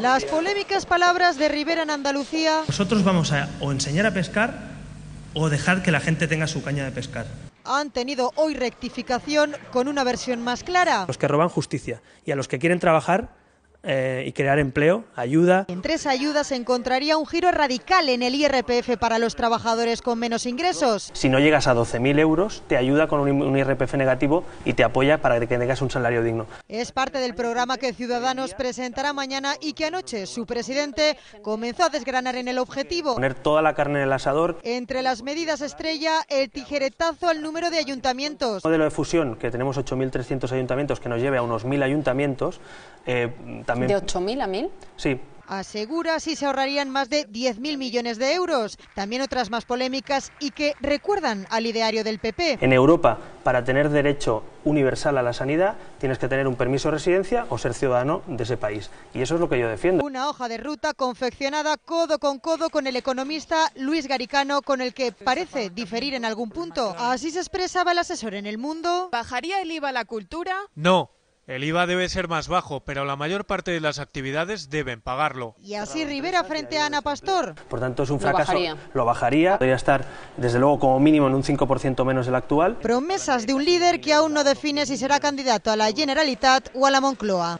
Las polémicas palabras de Rivera en Andalucía. Nosotros vamos a o enseñar a pescar o dejar que la gente tenga su caña de pescar. Han tenido hoy rectificación con una versión más clara. Los que roban justicia y a los que quieren trabajar eh, y crear empleo, ayuda. entre esa ayudas se encontraría un giro radical en el IRPF para los trabajadores con menos ingresos. Si no llegas a 12.000 euros, te ayuda con un, IRPF negativo y te apoya para que tengas un salario digno. Es parte del programa que Ciudadanos presentará mañana y que anoche su presidente comenzó a desgranar en el objetivo. Poner toda la carne en el asador. Entre las medidas estrella, el tijeretazo al número de ayuntamientos. El modelo de fusión, que tenemos 8.300 ayuntamientos, que nos lleve a unos 1.000 ayuntamientos, eh, ¿De 8.000 a 1.000? Sí. Asegura si se ahorrarían más de 10.000 millones de euros. También otras más polémicas y que recuerdan al ideario del PP. En Europa, para tener derecho universal a la sanidad, tienes que tener un permiso de residencia o ser ciudadano de ese país. Y eso es lo que yo defiendo. Una hoja de ruta confeccionada codo con codo con el economista Luis Garicano, con el que parece diferir en algún punto. Así se expresaba el asesor en el mundo. ¿Bajaría el IVA la cultura? No. El IVA debe ser más bajo, pero la mayor parte de las actividades deben pagarlo. Y así Rivera frente a Ana Pastor. Por tanto, es un fracaso. Lo bajaría. Podría estar, desde luego, como mínimo en un 5% menos del actual. Promesas de un líder que aún no define si será candidato a la Generalitat o a la Moncloa.